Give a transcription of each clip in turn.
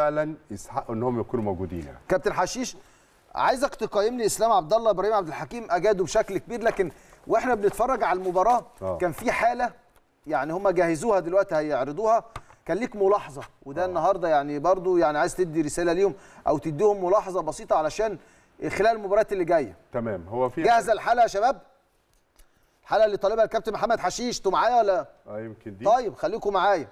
فعلا يستحقوا انهم يكونوا موجودين يعني. كابتن حشيش عايزك تقيم لي اسلام عبد الله ابراهيم عبد الحكيم اجاده بشكل كبير لكن واحنا بنتفرج على المباراه أوه. كان في حاله يعني هم جهزوها دلوقتي هيعرضوها كان ليك ملاحظه وده أوه. النهارده يعني برضو يعني عايز تدي رساله ليهم او تديهم ملاحظه بسيطه علشان خلال المباريات اللي جايه تمام هو في جاهزه الحلقه يا شباب الحلقه اللي طالبها الكابتن محمد حشيش انتوا معايا ولا اه يمكن دي طيب خليكم معايا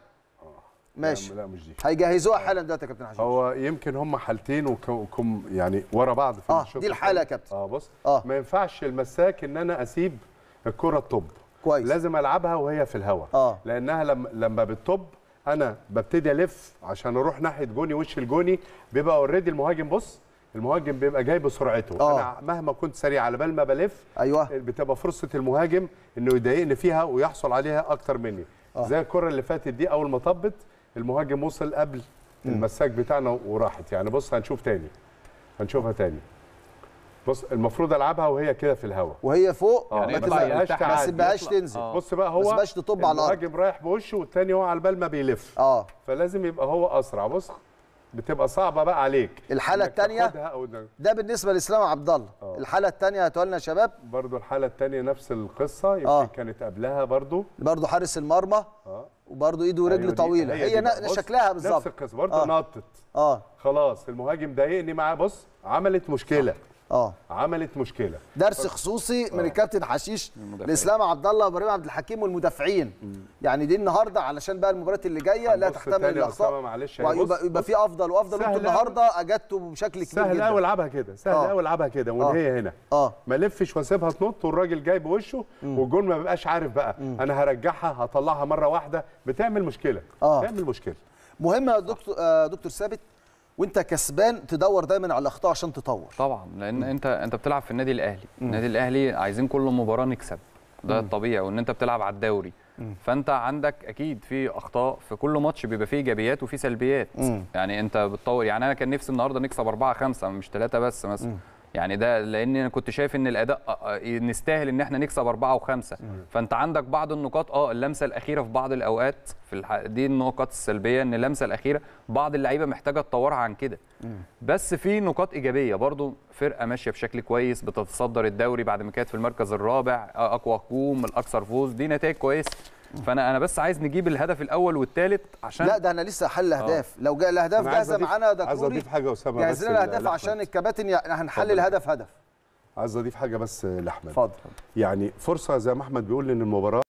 ماشي لا مش دي هيجهزوها حالا دلوقتي يا كابتن حشيش هو يمكن هم حالتين وكم يعني ورا بعض في اه دي الحاله يا كابتن اه بص آه. ما ينفعش المساك ان انا اسيب الكره الطب كويس لازم العبها وهي في الهواء آه. لانها لما لما بتطب انا ببتدي الف عشان اروح ناحيه جوني وش الجوني بيبقى اوريدي المهاجم بص المهاجم بيبقى جاي بسرعته أوه. انا مهما كنت سريع على بال ما بلف أيوة. بتبقى فرصه المهاجم انه يضايقني فيها ويحصل عليها اكتر مني أوه. زي الكره اللي فاتت دي اول ما طبت المهاجم وصل قبل المساك بتاعنا وراحت يعني بص هنشوف تاني هنشوفها تاني بص المفروض العبها وهي كده في الهواء وهي فوق يعني ما تبقاش ما تبقاش تنزل آه. بص بقى هو ما تبقاش تطب على الارض المهاجم رايح بوشه والتاني هو على البال ما بيلف اه فلازم يبقى هو اسرع بص بتبقى صعبه بقى عليك الحاله الثانيه ده بالنسبه لاسلام عبد الله آه. الحاله الثانيه هاتوا لنا يا شباب برضو الحاله الثانيه نفس القصه يمكن آه. كانت قبلها برضو برضو حارس المرمى آه. وبرده ايده ورجله أيوة طويله هي, هي شكلها بالظبط نفس القصه برده آه. نطت اه خلاص المهاجم ضايقني معاه بص عملت مشكله آه. اه عملت مشكله درس خصوصي من اه. الكابتن حشيش لاسلام عبد الله وابراهيم عبد الحكيم والمدافعين يعني دي النهارده علشان بقى المباريات اللي جايه لا تحتمل الاخطاء معلش يبقى, يبقى في افضل وافضل انتوا النهارده اجدتوا بشكل كبير سهل قوي العبها كده سهل قوي آه. العبها كده هي آه. هنا اه ما الفش واسيبها تنط والراجل جاي بوشه والجول ما بيبقاش عارف بقى مم. انا هرجعها هطلعها مره واحده بتعمل مشكله بتعمل مشكله مهم يا دكتور دكتور ثابت وانت كسبان تدور دايما على الاخطاء عشان تطور طبعا لان م. انت انت بتلعب في النادي الاهلي م. النادي الاهلي عايزين كل مباراه نكسب ده م. الطبيعي وان انت بتلعب على الدوري م. فانت عندك اكيد في اخطاء في كل ماتش بيبقى فيه ايجابيات وفي سلبيات م. يعني انت بتطور يعني انا كان نفسي النهارده نكسب 4 5 مش 3 بس مثلا يعني ده لان انا كنت شايف ان الاداء آه، آه، إيه، نستاهل ان احنا نكسب اربعه وخمسه فانت عندك بعض النقاط اه اللمسه الاخيره في بعض الاوقات في الح... دي النقط السلبيه ان اللمسه الاخيره بعض اللعيبه محتاجه تطورها عن كده بس في نقاط ايجابيه برضو فرقه ماشيه بشكل كويس بتتصدر الدوري بعد ما كانت في المركز الرابع اقوى آه، هجوم الاكثر فوز دي نتائج كويسه فانا انا بس عايز نجيب الهدف الاول والثالث عشان لا ده انا لسه حل آه. اهداف لو جاء الاهداف جاهزه معانا دكتور عايز اضيف حاجه اسامه جاهز لنا الاهداف عشان الكباتن هنحل الهدف هدف عايز اضيف حاجه بس لاحمد اتفضل يعني فرصه زي ما احمد بيقول ان المباراه